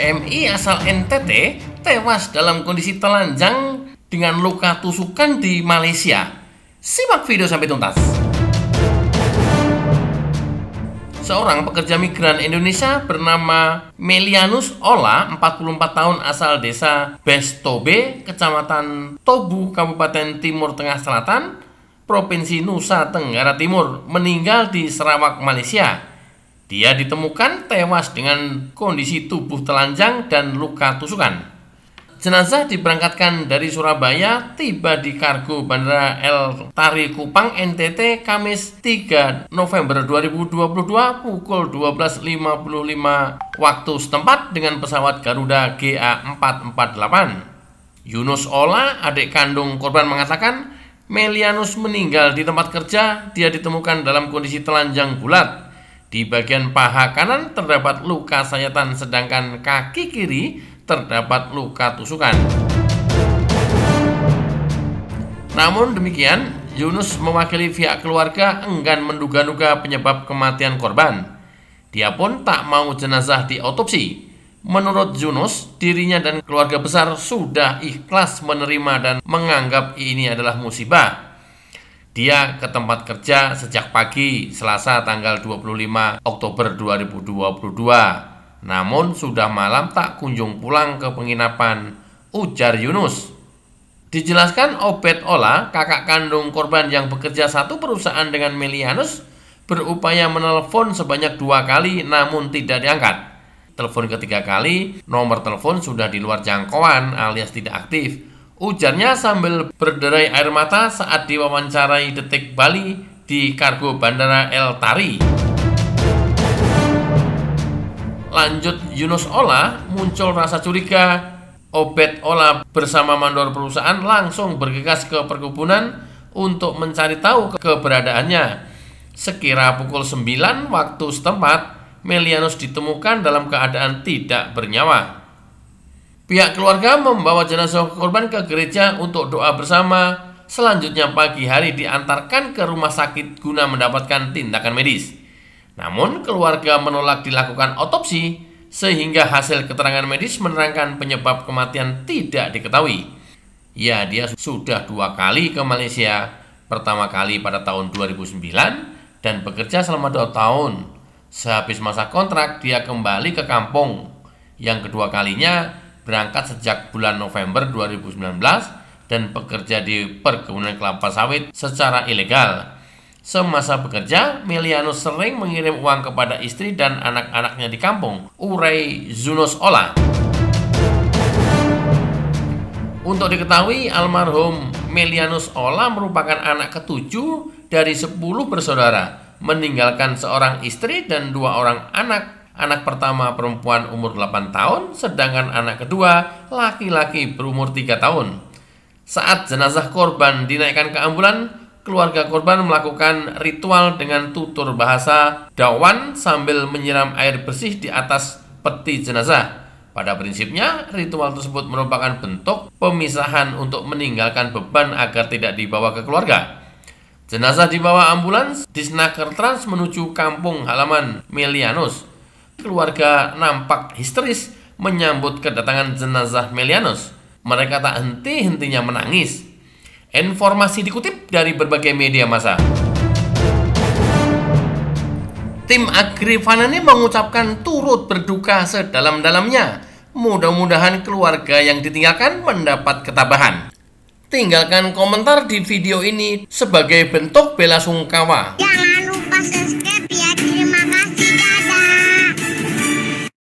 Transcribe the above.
PMI asal NTT tewas dalam kondisi telanjang dengan luka tusukan di Malaysia. Simak video sampai tuntas. Seorang pekerja migran Indonesia bernama Melianus Ola, 44 tahun asal desa Bestobe, Kecamatan Tobu, Kabupaten Timur Tengah Selatan, Provinsi Nusa Tenggara Timur, meninggal di Sarawak, Malaysia dia ditemukan tewas dengan kondisi tubuh telanjang dan luka tusukan. Jenazah diberangkatkan dari Surabaya tiba di kargo Bandara El Tari Kupang NTT Kamis 3 November 2022 pukul 12.55 waktu setempat dengan pesawat Garuda GA448. Yunus Ola, adik kandung korban mengatakan Melianus meninggal di tempat kerja, dia ditemukan dalam kondisi telanjang bulat di bagian paha kanan terdapat luka sayatan sedangkan kaki kiri terdapat luka tusukan. Namun demikian, Yunus mewakili pihak keluarga enggan menduga-duga penyebab kematian korban. Dia pun tak mau jenazah diotopsi. Menurut Yunus, dirinya dan keluarga besar sudah ikhlas menerima dan menganggap ini adalah musibah dia ke tempat kerja sejak pagi Selasa tanggal 25 Oktober 2022. Namun sudah malam tak kunjung pulang ke penginapan, ujar Yunus. Dijelaskan Obed Ola, kakak kandung korban yang bekerja satu perusahaan dengan Melianus, berupaya menelpon sebanyak dua kali namun tidak diangkat. Telepon ketiga kali, nomor telepon sudah di luar jangkauan alias tidak aktif Ujarnya sambil berderai air mata saat diwawancarai Detik Bali di kargo Bandara El Tari. Lanjut Yunus Ola muncul rasa curiga. Obet Ola bersama mandor perusahaan langsung bergegas ke perkebunan untuk mencari tahu keberadaannya. Sekira pukul 9 waktu setempat, Melianus ditemukan dalam keadaan tidak bernyawa. Pihak keluarga membawa jenazah korban ke gereja untuk doa bersama. Selanjutnya pagi hari diantarkan ke rumah sakit guna mendapatkan tindakan medis. Namun keluarga menolak dilakukan otopsi sehingga hasil keterangan medis menerangkan penyebab kematian tidak diketahui. Ya, dia sudah dua kali ke Malaysia. Pertama kali pada tahun 2009 dan bekerja selama dua tahun. Sehabis masa kontrak, dia kembali ke kampung. Yang kedua kalinya, berangkat sejak bulan November 2019 dan bekerja di perkebunan kelapa sawit secara ilegal. Semasa bekerja, Melianus sering mengirim uang kepada istri dan anak-anaknya di kampung, Urei Zunos Ola. Untuk diketahui, almarhum Melianus Ola merupakan anak ketujuh dari sepuluh bersaudara, meninggalkan seorang istri dan dua orang anak Anak pertama perempuan umur 8 tahun, sedangkan anak kedua laki-laki berumur 3 tahun. Saat jenazah korban dinaikkan ke ambulan, keluarga korban melakukan ritual dengan tutur bahasa dawan sambil menyiram air bersih di atas peti jenazah. Pada prinsipnya, ritual tersebut merupakan bentuk pemisahan untuk meninggalkan beban agar tidak dibawa ke keluarga. Jenazah dibawa ambulans di Snaker Trans menuju kampung halaman Milianus keluarga nampak histeris menyambut kedatangan jenazah Melianus. Mereka tak henti-hentinya menangis. Informasi dikutip dari berbagai media massa. Tim ini mengucapkan turut berduka sedalam-dalamnya. Mudah-mudahan keluarga yang ditinggalkan mendapat ketabahan. Tinggalkan komentar di video ini sebagai bentuk bela sungkawa. Jangan lupa subscribe.